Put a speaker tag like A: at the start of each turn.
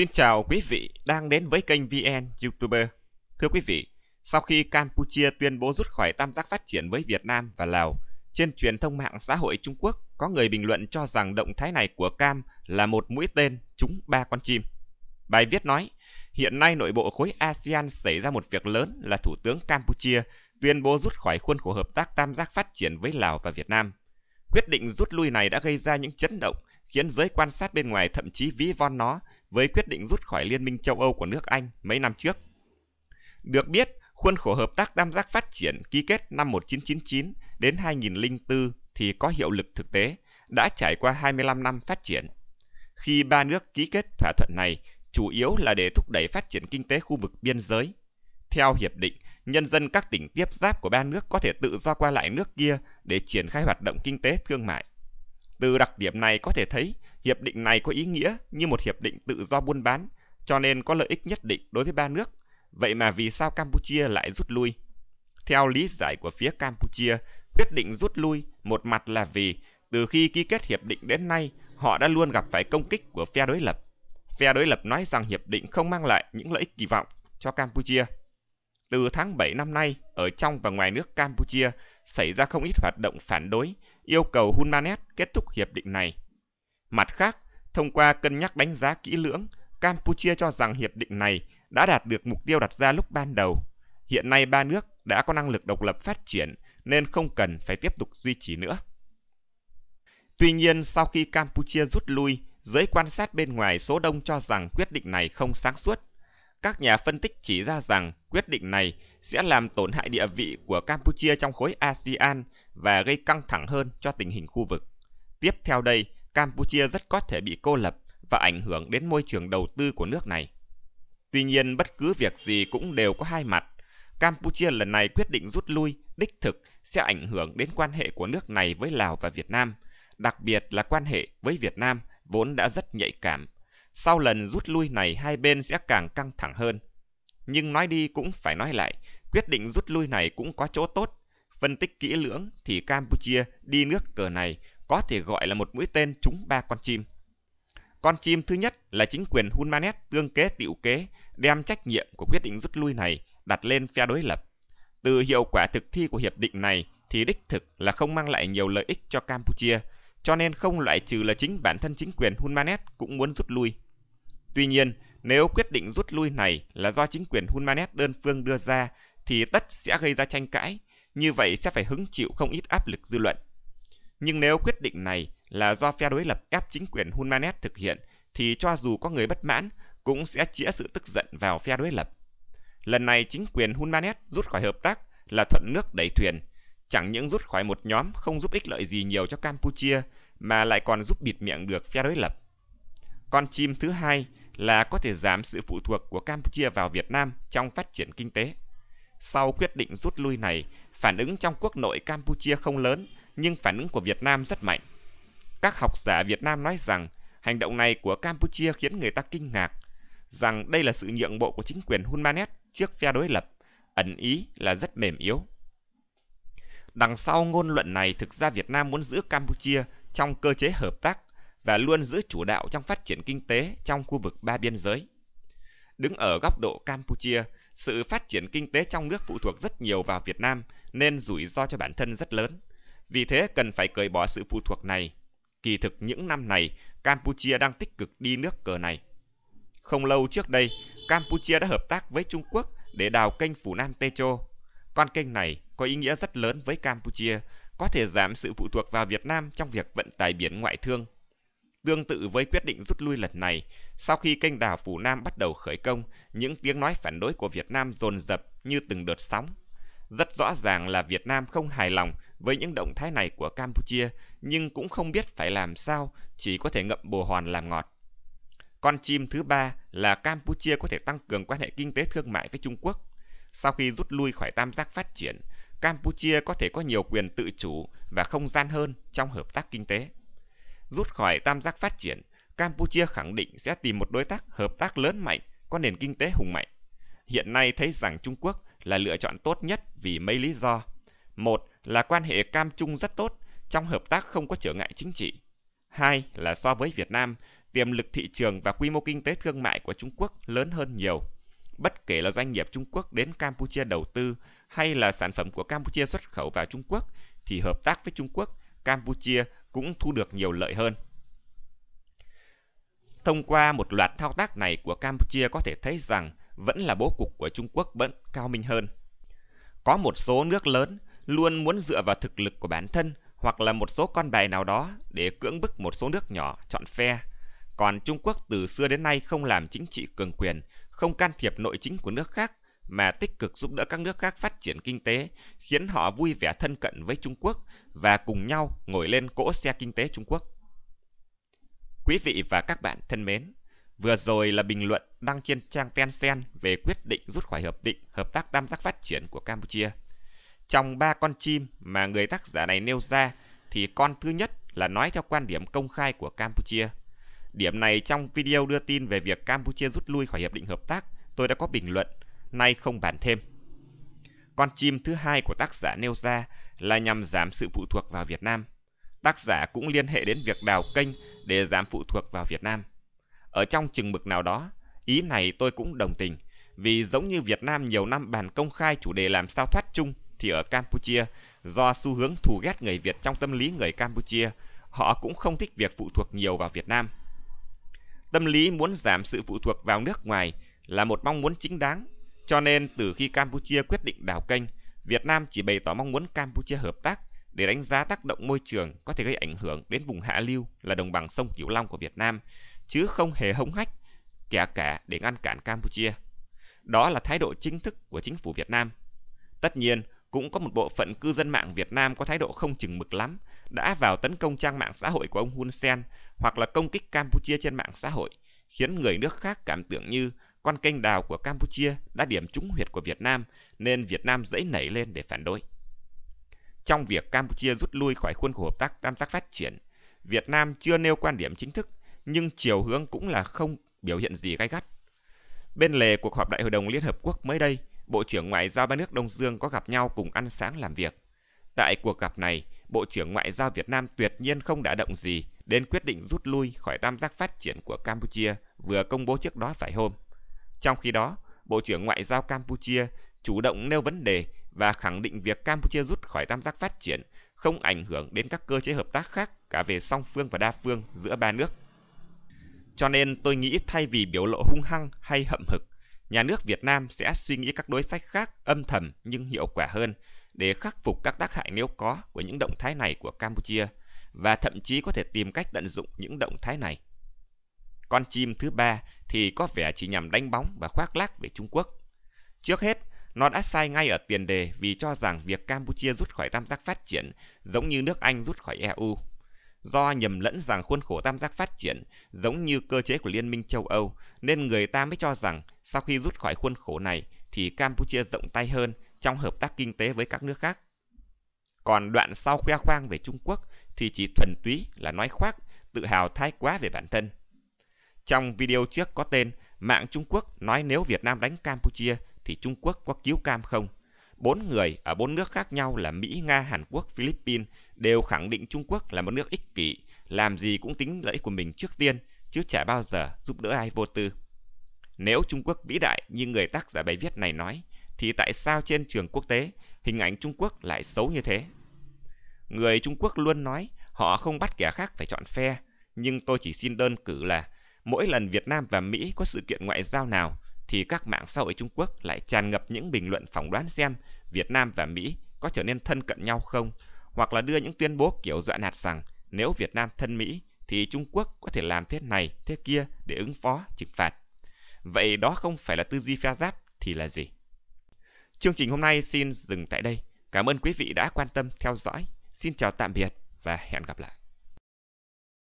A: Xin chào quý vị đang đến với kênh VN YouTuber. Thưa quý vị, sau khi Campuchia tuyên bố rút khỏi tam giác phát triển với Việt Nam và Lào, trên truyền thông mạng xã hội Trung Quốc có người bình luận cho rằng động thái này của Cam là một mũi tên trúng ba con chim. Bài viết nói, hiện nay nội bộ khối ASEAN xảy ra một việc lớn là Thủ tướng Campuchia tuyên bố rút khỏi khuôn khổ hợp tác tam giác phát triển với Lào và Việt Nam. Quyết định rút lui này đã gây ra những chấn động, khiến giới quan sát bên ngoài thậm chí ví von nó với quyết định rút khỏi Liên minh châu Âu của nước Anh mấy năm trước. Được biết, khuôn khổ hợp tác tam giác phát triển ký kết năm 1999 đến 2004 thì có hiệu lực thực tế, đã trải qua 25 năm phát triển. Khi ba nước ký kết thỏa thuận này, chủ yếu là để thúc đẩy phát triển kinh tế khu vực biên giới. Theo hiệp định, nhân dân các tỉnh tiếp giáp của ba nước có thể tự do qua lại nước kia để triển khai hoạt động kinh tế thương mại. Từ đặc điểm này có thể thấy, Hiệp định này có ý nghĩa như một hiệp định tự do buôn bán, cho nên có lợi ích nhất định đối với ba nước. Vậy mà vì sao Campuchia lại rút lui? Theo lý giải của phía Campuchia, quyết định rút lui một mặt là vì từ khi ký kết hiệp định đến nay, họ đã luôn gặp phải công kích của phe đối lập. Phe đối lập nói rằng hiệp định không mang lại những lợi ích kỳ vọng cho Campuchia. Từ tháng 7 năm nay, ở trong và ngoài nước Campuchia xảy ra không ít hoạt động phản đối, yêu cầu Hunmanet kết thúc hiệp định này Mặt khác, thông qua cân nhắc đánh giá kỹ lưỡng, Campuchia cho rằng hiệp định này đã đạt được mục tiêu đặt ra lúc ban đầu. Hiện nay ba nước đã có năng lực độc lập phát triển nên không cần phải tiếp tục duy trì nữa. Tuy nhiên, sau khi Campuchia rút lui, giới quan sát bên ngoài số đông cho rằng quyết định này không sáng suốt. Các nhà phân tích chỉ ra rằng quyết định này sẽ làm tổn hại địa vị của Campuchia trong khối ASEAN và gây căng thẳng hơn cho tình hình khu vực. Tiếp theo đây Campuchia rất có thể bị cô lập và ảnh hưởng đến môi trường đầu tư của nước này. Tuy nhiên, bất cứ việc gì cũng đều có hai mặt. Campuchia lần này quyết định rút lui, đích thực sẽ ảnh hưởng đến quan hệ của nước này với Lào và Việt Nam, đặc biệt là quan hệ với Việt Nam vốn đã rất nhạy cảm. Sau lần rút lui này hai bên sẽ càng căng thẳng hơn. Nhưng nói đi cũng phải nói lại, quyết định rút lui này cũng có chỗ tốt. Phân tích kỹ lưỡng thì Campuchia đi nước cờ này có thể gọi là một mũi tên trúng ba con chim. Con chim thứ nhất là chính quyền Hunmanet tương kế tịu kế đem trách nhiệm của quyết định rút lui này đặt lên phe đối lập. Từ hiệu quả thực thi của hiệp định này thì đích thực là không mang lại nhiều lợi ích cho Campuchia, cho nên không loại trừ là chính bản thân chính quyền Hunmanet cũng muốn rút lui. Tuy nhiên, nếu quyết định rút lui này là do chính quyền Hunmanet đơn phương đưa ra thì tất sẽ gây ra tranh cãi, như vậy sẽ phải hứng chịu không ít áp lực dư luận. Nhưng nếu quyết định này là do phe đối lập ép chính quyền Hunmanet thực hiện, thì cho dù có người bất mãn, cũng sẽ chĩa sự tức giận vào phe đối lập. Lần này chính quyền Hunmanet rút khỏi hợp tác là thuận nước đẩy thuyền, chẳng những rút khỏi một nhóm không giúp ích lợi gì nhiều cho Campuchia mà lại còn giúp bịt miệng được phe đối lập. Con chim thứ hai là có thể giảm sự phụ thuộc của Campuchia vào Việt Nam trong phát triển kinh tế. Sau quyết định rút lui này, phản ứng trong quốc nội Campuchia không lớn nhưng phản ứng của Việt Nam rất mạnh. Các học giả Việt Nam nói rằng hành động này của Campuchia khiến người ta kinh ngạc, rằng đây là sự nhượng bộ của chính quyền Hunmanet trước phe đối lập, ẩn ý là rất mềm yếu. Đằng sau ngôn luận này thực ra Việt Nam muốn giữ Campuchia trong cơ chế hợp tác và luôn giữ chủ đạo trong phát triển kinh tế trong khu vực ba biên giới. Đứng ở góc độ Campuchia, sự phát triển kinh tế trong nước phụ thuộc rất nhiều vào Việt Nam nên rủi ro cho bản thân rất lớn. Vì thế cần phải cởi bỏ sự phụ thuộc này. Kỳ thực những năm này, Campuchia đang tích cực đi nước cờ này. Không lâu trước đây, Campuchia đã hợp tác với Trung Quốc để đào kênh Phủ Nam Techo. Con kênh này có ý nghĩa rất lớn với Campuchia, có thể giảm sự phụ thuộc vào Việt Nam trong việc vận tải biển ngoại thương. Tương tự với quyết định rút lui lần này, sau khi kênh đảo Phủ Nam bắt đầu khởi công, những tiếng nói phản đối của Việt Nam dồn dập như từng đợt sóng. Rất rõ ràng là Việt Nam không hài lòng với những động thái này của Campuchia nhưng cũng không biết phải làm sao, chỉ có thể ngậm bồ hòn làm ngọt. Con chim thứ ba là Campuchia có thể tăng cường quan hệ kinh tế thương mại với Trung Quốc. Sau khi rút lui khỏi tam giác phát triển, Campuchia có thể có nhiều quyền tự chủ và không gian hơn trong hợp tác kinh tế. Rút khỏi tam giác phát triển, Campuchia khẳng định sẽ tìm một đối tác hợp tác lớn mạnh, có nền kinh tế hùng mạnh. Hiện nay thấy rằng Trung Quốc là lựa chọn tốt nhất vì mấy lý do. Một là quan hệ cam chung rất tốt trong hợp tác không có trở ngại chính trị. Hai là so với Việt Nam, tiềm lực thị trường và quy mô kinh tế thương mại của Trung Quốc lớn hơn nhiều. Bất kể là doanh nghiệp Trung Quốc đến Campuchia đầu tư hay là sản phẩm của Campuchia xuất khẩu vào Trung Quốc thì hợp tác với Trung Quốc, Campuchia cũng thu được nhiều lợi hơn. Thông qua một loạt thao tác này của Campuchia có thể thấy rằng vẫn là bố cục của Trung Quốc vẫn cao minh hơn. Có một số nước lớn luôn muốn dựa vào thực lực của bản thân hoặc là một số con bài nào đó để cưỡng bức một số nước nhỏ chọn phe. Còn Trung Quốc từ xưa đến nay không làm chính trị cường quyền, không can thiệp nội chính của nước khác mà tích cực giúp đỡ các nước khác phát triển kinh tế, khiến họ vui vẻ thân cận với Trung Quốc và cùng nhau ngồi lên cỗ xe kinh tế Trung Quốc. Quý vị và các bạn thân mến, vừa rồi là bình luận đăng trên trang Tencent về quyết định rút khỏi hợp định hợp tác tam giác phát triển của Campuchia. Trong ba con chim mà người tác giả này nêu ra thì con thứ nhất là nói theo quan điểm công khai của Campuchia. Điểm này trong video đưa tin về việc Campuchia rút lui khỏi hiệp định hợp tác, tôi đã có bình luận, nay không bàn thêm. Con chim thứ hai của tác giả nêu ra là nhằm giảm sự phụ thuộc vào Việt Nam. Tác giả cũng liên hệ đến việc đào kênh để giảm phụ thuộc vào Việt Nam. Ở trong chừng mực nào đó, ý này tôi cũng đồng tình, vì giống như Việt Nam nhiều năm bàn công khai chủ đề làm sao thoát chung thì ở Campuchia, do xu hướng thù ghét người Việt trong tâm lý người Campuchia, họ cũng không thích việc phụ thuộc nhiều vào Việt Nam. Tâm lý muốn giảm sự phụ thuộc vào nước ngoài là một mong muốn chính đáng, cho nên từ khi Campuchia quyết định đảo kênh, Việt Nam chỉ bày tỏ mong muốn Campuchia hợp tác để đánh giá tác động môi trường có thể gây ảnh hưởng đến vùng hạ lưu là đồng bằng sông Cửu Long của Việt Nam, chứ không hề hống hách kẻ cả để ngăn cản Campuchia. Đó là thái độ chính thức của chính phủ Việt Nam. Tất nhiên, cũng có một bộ phận cư dân mạng Việt Nam có thái độ không chừng mực lắm, đã vào tấn công trang mạng xã hội của ông Hun Sen hoặc là công kích Campuchia trên mạng xã hội, khiến người nước khác cảm tưởng như con kênh đào của Campuchia đã điểm trúng huyệt của Việt Nam nên Việt Nam dễ nảy lên để phản đối. Trong việc Campuchia rút lui khỏi khuôn khổ hợp tác tam giác phát triển, Việt Nam chưa nêu quan điểm chính thức nhưng chiều hướng cũng là không biểu hiện gì gay gắt. Bên lề cuộc họp Đại hội đồng Liên Hợp Quốc mới đây, Bộ trưởng Ngoại giao ba nước Đông Dương có gặp nhau cùng ăn sáng làm việc. Tại cuộc gặp này, Bộ trưởng Ngoại giao Việt Nam tuyệt nhiên không đã động gì đến quyết định rút lui khỏi tam giác phát triển của Campuchia vừa công bố trước đó vài hôm. Trong khi đó, Bộ trưởng Ngoại giao Campuchia chủ động nêu vấn đề và khẳng định việc Campuchia rút khỏi tam giác phát triển không ảnh hưởng đến các cơ chế hợp tác khác cả về song phương và đa phương giữa ba nước. Cho nên tôi nghĩ thay vì biểu lộ hung hăng hay hậm hực, nhà nước Việt Nam sẽ suy nghĩ các đối sách khác âm thầm nhưng hiệu quả hơn để khắc phục các tác hại nếu có của những động thái này của Campuchia và thậm chí có thể tìm cách tận dụng những động thái này. Con chim thứ ba thì có vẻ chỉ nhằm đánh bóng và khoác lác về Trung Quốc. Trước hết, nó đã sai ngay ở tiền đề vì cho rằng việc Campuchia rút khỏi tam giác phát triển giống như nước Anh rút khỏi EU. Do nhầm lẫn rằng khuôn khổ tam giác phát triển giống như cơ chế của Liên minh châu Âu nên người ta mới cho rằng sau khi rút khỏi khuôn khổ này thì Campuchia rộng tay hơn trong hợp tác kinh tế với các nước khác. Còn đoạn sau khoe khoang về Trung Quốc thì chỉ thuần túy là nói khoác, tự hào thái quá về bản thân. Trong video trước có tên Mạng Trung Quốc nói nếu Việt Nam đánh Campuchia thì Trung Quốc có cứu cam không? Bốn người ở bốn nước khác nhau là Mỹ, Nga, Hàn Quốc, Philippines đều khẳng định Trung Quốc là một nước ích kỷ, làm gì cũng tính lợi ích của mình trước tiên, chứ chả bao giờ giúp đỡ ai vô tư. Nếu Trung Quốc vĩ đại như người tác giả bài viết này nói, thì tại sao trên trường quốc tế hình ảnh Trung Quốc lại xấu như thế? Người Trung Quốc luôn nói họ không bắt kẻ khác phải chọn phe, nhưng tôi chỉ xin đơn cử là mỗi lần Việt Nam và Mỹ có sự kiện ngoại giao nào thì các mạng xã hội Trung Quốc lại tràn ngập những bình luận phỏng đoán xem Việt Nam và Mỹ có trở nên thân cận nhau không, hoặc là đưa những tuyên bố kiểu dọa nạt rằng nếu Việt Nam thân Mỹ thì Trung Quốc có thể làm thế này, thế kia để ứng phó, trừng phạt. Vậy đó không phải là tư duy pha giáp thì là gì? Chương trình hôm nay xin dừng tại đây. Cảm ơn quý vị đã quan tâm theo dõi. Xin chào tạm biệt và hẹn gặp lại.